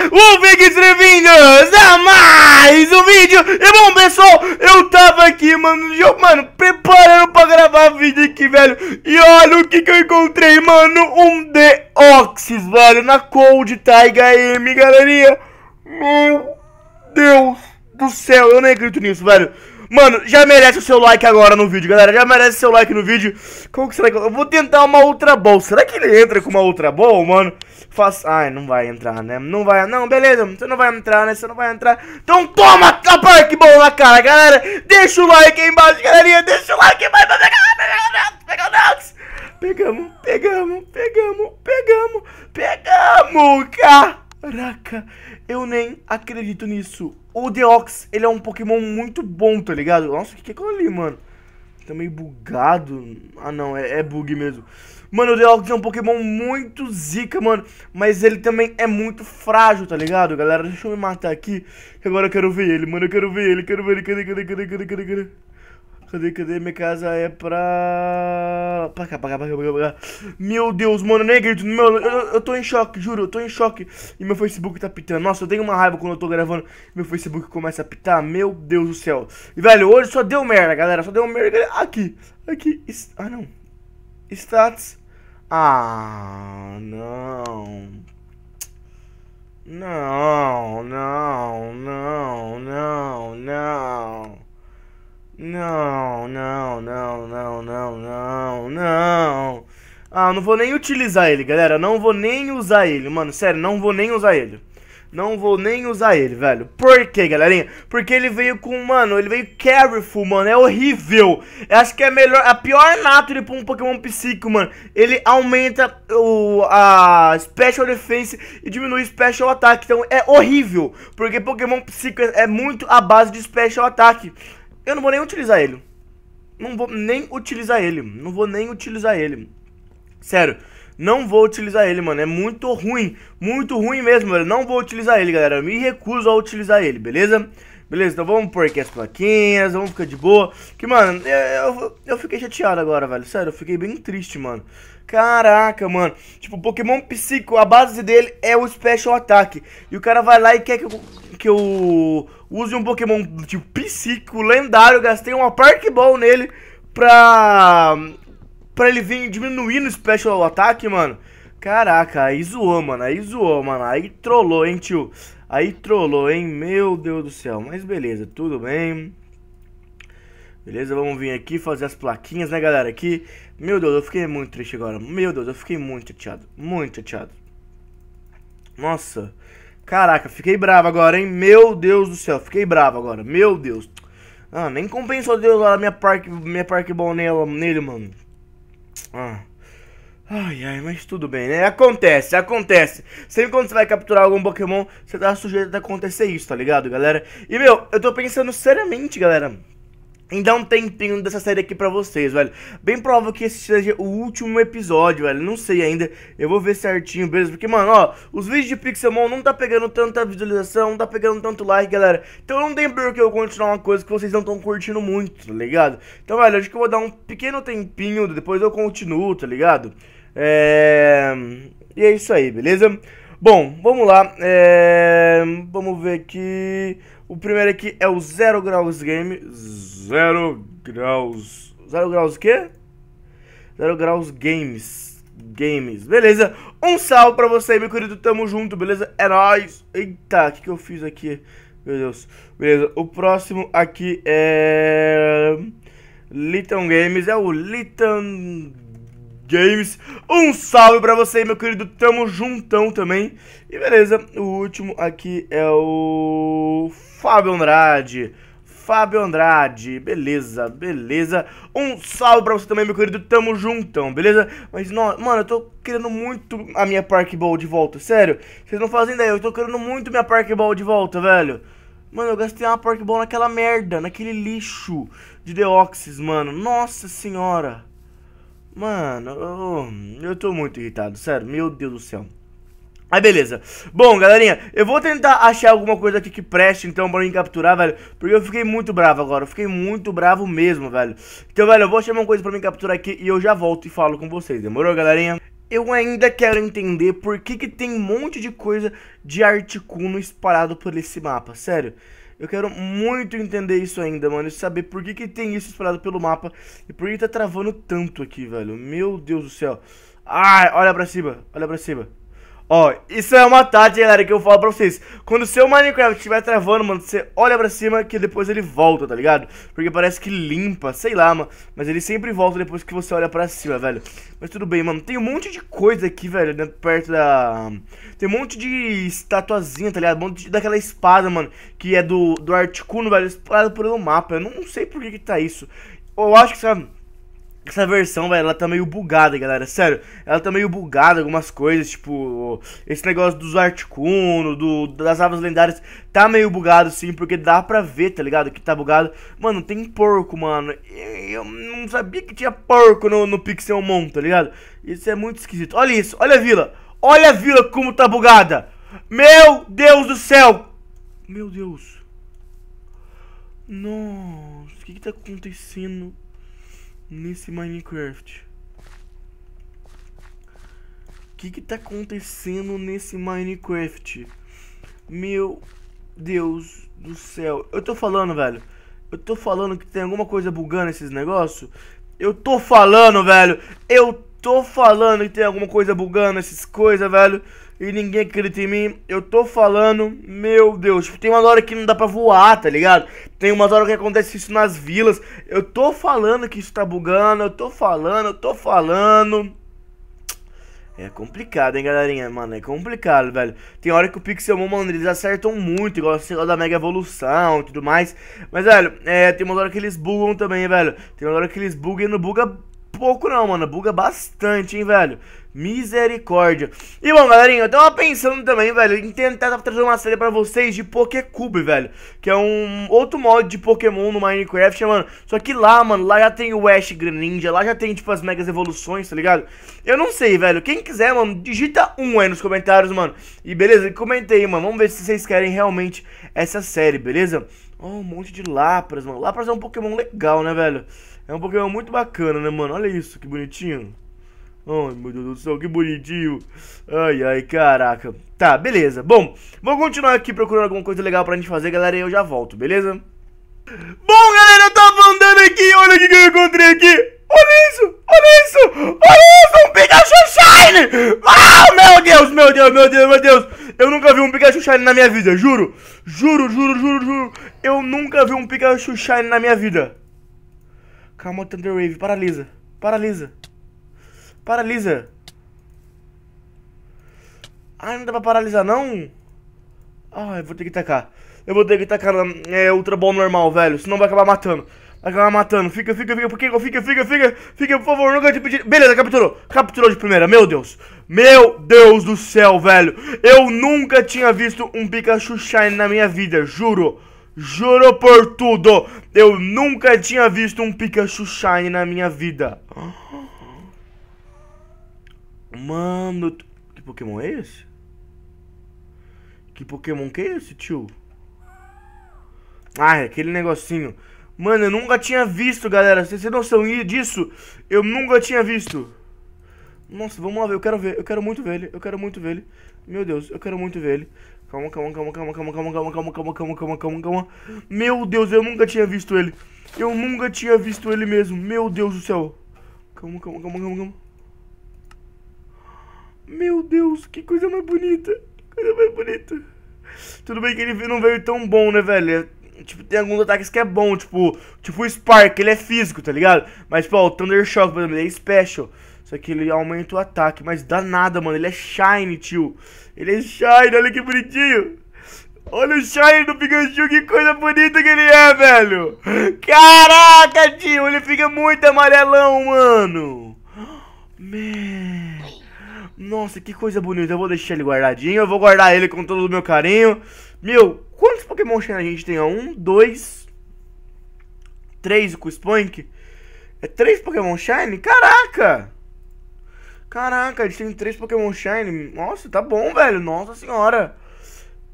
o Big Trevinhos a mais um vídeo. E bom, pessoal, eu tava aqui, mano, eu, mano, preparando pra gravar vídeo aqui, velho. E olha o que que eu encontrei, mano, um Oxys, velho, na Cold Tiger M, galerinha. Meu Deus do céu, eu nem acredito nisso, velho. Mano, já merece o seu like agora no vídeo, galera. Já merece o seu like no vídeo. Como que será que eu vou tentar uma outra ball. Será que ele entra com uma outra ball, mano? faça. Ai, não vai entrar, né? Não vai. Não, beleza, você não vai entrar, né? Você não vai entrar. Então toma a parque bom na cara, galera. Deixa o like aí embaixo, galerinha. Deixa o like aí embaixo. Pegamos, pegamos, pegamos, pegamos, pegamos, pegamos, pegamos, caraca, eu nem acredito nisso. O Deox, ele é um Pokémon muito bom, tá ligado? Nossa, o que, que é aquilo ali, mano? Tá meio bugado. Ah, não, é, é bug mesmo. Mano, o Deluxe é um Pokémon muito zica, mano. Mas ele também é muito frágil, tá ligado, galera? Deixa eu me matar aqui. Que agora eu quero ver ele, mano. Eu quero ver ele, quero ver ele. Cadê, cadê, cadê, cadê, cadê, cadê? Cadê, cadê? Minha casa é pra... Pra cá, pra cá, pra cá, pra cá, pra cá. Meu Deus, mano, eu Meu, eu, eu tô em choque, juro, eu tô em choque. E meu Facebook tá pitando. Nossa, eu tenho uma raiva quando eu tô gravando. Meu Facebook começa a pitar. Meu Deus do céu. E, velho, hoje só deu merda, galera. Só deu merda. Aqui, aqui. Ah, não. Stats. Ah, não. Não, não, não, não, não. Não, não, não, não, não, não, não. Ah, não vou nem utilizar ele, galera. Não vou nem usar ele, mano. Sério, não vou nem usar ele. Não vou nem usar ele, velho. Por quê, galerinha? Porque ele veio com, mano, ele veio careful, mano. É horrível. Eu acho que é melhor, a pior nato pra um Pokémon psíquico, mano. Ele aumenta o, a Special Defense e diminui Special Attack. Então é horrível. Porque Pokémon psíquico é muito a base de Special Attack. Eu não vou nem utilizar ele. Não vou nem utilizar ele. Não vou nem utilizar ele. Sério. Não vou utilizar ele, mano. É muito ruim. Muito ruim mesmo, velho. Não vou utilizar ele, galera. Eu me recuso a utilizar ele, beleza? Beleza, então vamos pôr aqui as plaquinhas, vamos ficar de boa. Que, mano, eu, eu, eu, fiquei chateado agora, velho. Sério, eu fiquei bem triste, mano. Caraca, mano. Tipo, Pokémon Psico, a base dele é o Special Attack. E o cara vai lá e quer que eu... Que eu Use um Pokémon tipo psíquico, lendário, gastei uma Park Ball nele pra. pra ele vir diminuindo o special ataque, mano. Caraca, aí zoou, mano. Aí zoou, mano. Aí trollou, hein, tio. Aí trollou, hein? Meu Deus do céu. Mas beleza, tudo bem. Beleza, vamos vir aqui fazer as plaquinhas, né, galera? Aqui. Meu Deus, eu fiquei muito triste agora. Meu Deus, eu fiquei muito chateado. Muito chateado. Nossa. Caraca, fiquei bravo agora, hein? Meu Deus do céu, fiquei bravo agora. Meu Deus. Ah, nem compensou Deus lá minha parque, minha parque bom nela, nele, mano. Ah. Ai, ai, mas tudo bem, né? Acontece, acontece. Sempre quando você vai capturar algum Pokémon, você tá sujeito a acontecer isso, tá ligado, galera? E, meu, eu tô pensando seriamente, galera em dar um tempinho dessa série aqui pra vocês, velho. Bem provável que esse seja o último episódio, velho. Não sei ainda. Eu vou ver certinho, beleza? Porque, mano, ó, os vídeos de Pixelmon não tá pegando tanta visualização, não tá pegando tanto like, galera. Então não tem por que eu continuar uma coisa que vocês não estão curtindo muito, tá ligado? Então, velho, acho que eu vou dar um pequeno tempinho, depois eu continuo, tá ligado? É... E é isso aí, beleza? Bom, vamos lá. É... Vamos ver aqui... O primeiro aqui é o Zero Graus Game. Zero Graus. Zero Graus o quê? Zero Graus Games. Games, beleza? Um salve pra você, meu querido. Tamo junto, beleza? É nóis. Eita, o que, que eu fiz aqui? Meu Deus. Beleza, o próximo aqui é. Litan Games. É o Litan Games. Um salve pra você, meu querido. Tamo juntão também. E beleza, o último aqui é o Fábio Andrade. Fábio Andrade, beleza, beleza. Um salve pra você também, meu querido, tamo juntão, beleza? Mas, mano, eu tô querendo muito a minha Park Ball de volta, sério. Vocês não fazem ideia, eu tô querendo muito minha Park Ball de volta, velho. Mano, eu gastei uma Park Ball naquela merda, naquele lixo de Deoxys, mano. Nossa senhora. Mano, eu, eu tô muito irritado, sério, meu Deus do céu. Aí beleza. Bom, galerinha, eu vou tentar achar alguma coisa aqui que preste, então, pra mim capturar, velho. Porque eu fiquei muito bravo agora, eu fiquei muito bravo mesmo, velho. Então, velho, eu vou achar uma coisa pra mim capturar aqui e eu já volto e falo com vocês, demorou, galerinha? Eu ainda quero entender por que que tem um monte de coisa de Articuno espalhado por esse mapa, sério. Eu quero muito entender isso ainda, mano, e saber por que que tem isso espalhado pelo mapa e por que tá travando tanto aqui, velho. Meu Deus do céu. Ai, olha pra cima, olha pra cima. Ó, isso é uma tática, galera, que eu falo pra vocês. Quando o seu Minecraft estiver travando, mano, você olha pra cima que depois ele volta, tá ligado? Porque parece que limpa, sei lá, mano. Mas ele sempre volta depois que você olha pra cima, velho. Mas tudo bem, mano. Tem um monte de coisa aqui, velho, né, perto da... Tem um monte de estatuazinha, tá ligado? Um monte de... daquela espada, mano, que é do, do Articuno, velho, espalhada pelo mapa. Eu não sei por que que tá isso. Eu acho que, sabe... Essa versão, velho, ela tá meio bugada, galera. Sério, ela tá meio bugada, algumas coisas, tipo, esse negócio dos Articuno, do, das aves lendárias, tá meio bugado sim, porque dá pra ver, tá ligado? Que tá bugado. Mano, tem porco, mano. Eu não sabia que tinha porco no, no Pixelmon, tá ligado? Isso é muito esquisito. Olha isso, olha a vila. Olha a vila como tá bugada. Meu Deus do céu. Meu Deus. Nossa, o que que tá acontecendo? nesse Minecraft? O que que tá acontecendo nesse Minecraft? Meu Deus do céu. Eu tô falando, velho. Eu tô falando que tem alguma coisa bugando esses negócios. Eu tô falando, velho. Eu tô falando que tem alguma coisa bugando, essas coisas, velho. E ninguém acredita em mim. Eu tô falando, meu Deus. Tipo, tem uma hora que não dá pra voar, tá ligado? Tem uma hora que acontece isso nas vilas. Eu tô falando que isso tá bugando. Eu tô falando, eu tô falando. É complicado, hein, galerinha? Mano, é complicado, velho. Tem hora que o Pixelmon, mano, eles acertam muito, igual sei lá, da Mega Evolução e tudo mais. Mas, velho, é, tem uma hora que eles bugam também, velho. Tem uma hora que eles bugam e não buga pouco não, mano. Buga bastante, hein, velho. Misericórdia. E bom, galerinha, eu tava pensando também, velho, em tentar trazer uma série pra vocês de Pokécube, velho. Que é um outro mod de Pokémon no Minecraft, né, mano. Só que lá, mano, lá já tem o Ash Greninja, lá já tem, tipo, as megas evoluções, tá ligado? Eu não sei, velho. Quem quiser, mano, digita um aí nos comentários, mano. E beleza, comentei mano. Vamos ver se vocês querem realmente essa série, beleza? Oh, um monte de Lapras, mano. Lapras é um Pokémon legal, né, velho? É um Pokémon muito bacana, né, mano? Olha isso, que bonitinho. Ai, meu Deus do céu, que bonitinho. Ai, ai, caraca. Tá, beleza. Bom, vou continuar aqui procurando alguma coisa legal pra gente fazer, galera, e eu já volto, beleza? Bom, galera, eu tá tava andando aqui, olha o que eu encontrei aqui. Olha isso, olha isso, olha isso, um Pikachu Shine! Ah, meu Deus, meu Deus, meu Deus, meu Deus. Eu nunca vi um Pikachu Shine na minha vida, juro. Juro, juro, juro, juro. Eu nunca vi um Pikachu Shine na minha vida. Calma, Thunder Wave. Paralisa. Paralisa. Paralisa. Ai, não dá pra paralisar, não? Ai, vou ter que tacar. Eu vou ter que tacar é, Ultra Ball normal, velho. Senão vai acabar matando. Vai acabar matando. Fica, fica, fica. Por que? Fica, fica, fica. Fica, por favor. Nunca te pedi. Beleza, capturou. Capturou de primeira. Meu Deus. Meu Deus do céu, velho. Eu nunca tinha visto um Pikachu Shine na minha vida, juro. Juro por tudo, eu nunca tinha visto um Pikachu Shine na minha vida. Mano, que Pokémon é esse? Que Pokémon que é esse, tio? Ah, é aquele negocinho. Mano, eu nunca tinha visto, galera. Vocês têm noção disso? Eu nunca tinha visto. Nossa, vamos lá ver, eu quero ver, eu quero muito ver ele, eu quero muito ver ele. Meu Deus, eu quero muito ver ele. Calma, calma, calma, calma, calma, calma, calma, calma, calma, calma, calma, calma, calma. Meu Deus, eu nunca tinha visto ele. Eu nunca tinha visto ele mesmo, meu Deus do céu. Calma, calma, calma, calma, calma. Meu Deus, que coisa mais bonita. Que coisa mais bonita. Tudo bem que ele não veio tão bom, né, velho? Tipo, tem alguns ataques que é bom, tipo, tipo o Spark, ele é físico, tá ligado? Mas, tipo, ó, o Thunder Shock, por exemplo, ele é special. Só que ele aumenta o ataque, mas dá nada, mano. Ele é Shine, tio. Ele é Shine, olha que bonitinho. Olha o Shine do Pikachu, que coisa bonita que ele é, velho. Caraca, tio, ele fica muito amarelão, mano. Man. Nossa, que coisa bonita. Eu vou deixar ele guardadinho, eu vou guardar ele com todo o meu carinho. Meu, quantos Pokémon Shine a gente tem? Um, dois, três com o Spunk? É três Pokémon Shine? Caraca! Caraca, eles têm três Pokémon Shine. Nossa, tá bom, velho. Nossa senhora.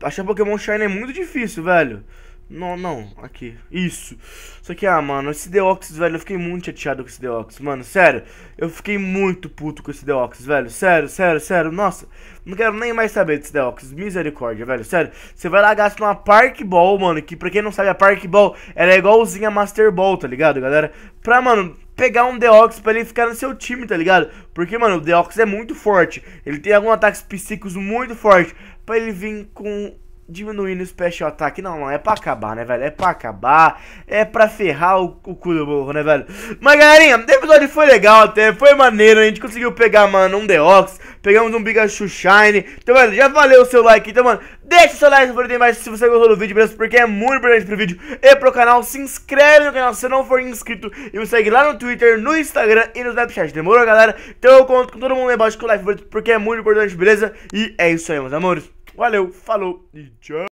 Achar Pokémon Shine é muito difícil, velho. Não, não, aqui. Isso. Só que, ah, mano, esse Deoxys, velho, eu fiquei muito chateado com esse Deoxys, mano, sério. Eu fiquei muito puto com esse Deoxys, velho, sério, sério, sério. Nossa, não quero nem mais saber desse Deoxys, misericórdia, velho, sério. Você vai lá gastar uma Park Ball, mano, que pra quem não sabe, a Park Ball, ela é igualzinha a Master Ball, tá ligado, galera? Pra, mano, pegar um Deoxys pra ele ficar no seu time, tá ligado? Porque, mano, o Deoxys é muito forte. Ele tem alguns ataques psíquicos muito fortes. Pra ele vir com. Diminuindo o special attack. Não, não, é pra acabar, né, velho? É pra acabar. É pra ferrar o, o cu do burro, né, velho? Mas, galerinha, o episódio foi legal até. Foi maneiro. A gente conseguiu pegar, mano, um Deoxys. Pegamos um Big Shine. Então, velho, já valeu o seu like. Então, mano, Deixe seu like por demais se você gostou do vídeo, beleza? Porque é muito importante pro vídeo e pro canal. Se inscreve no canal se não for inscrito. E me segue lá no Twitter, no Instagram e no Snapchat. Demorou, galera? Então eu conto com todo mundo aí embaixo com o like, porque é muito importante, beleza? E é isso aí, meus amores. Valeu, falou e tchau.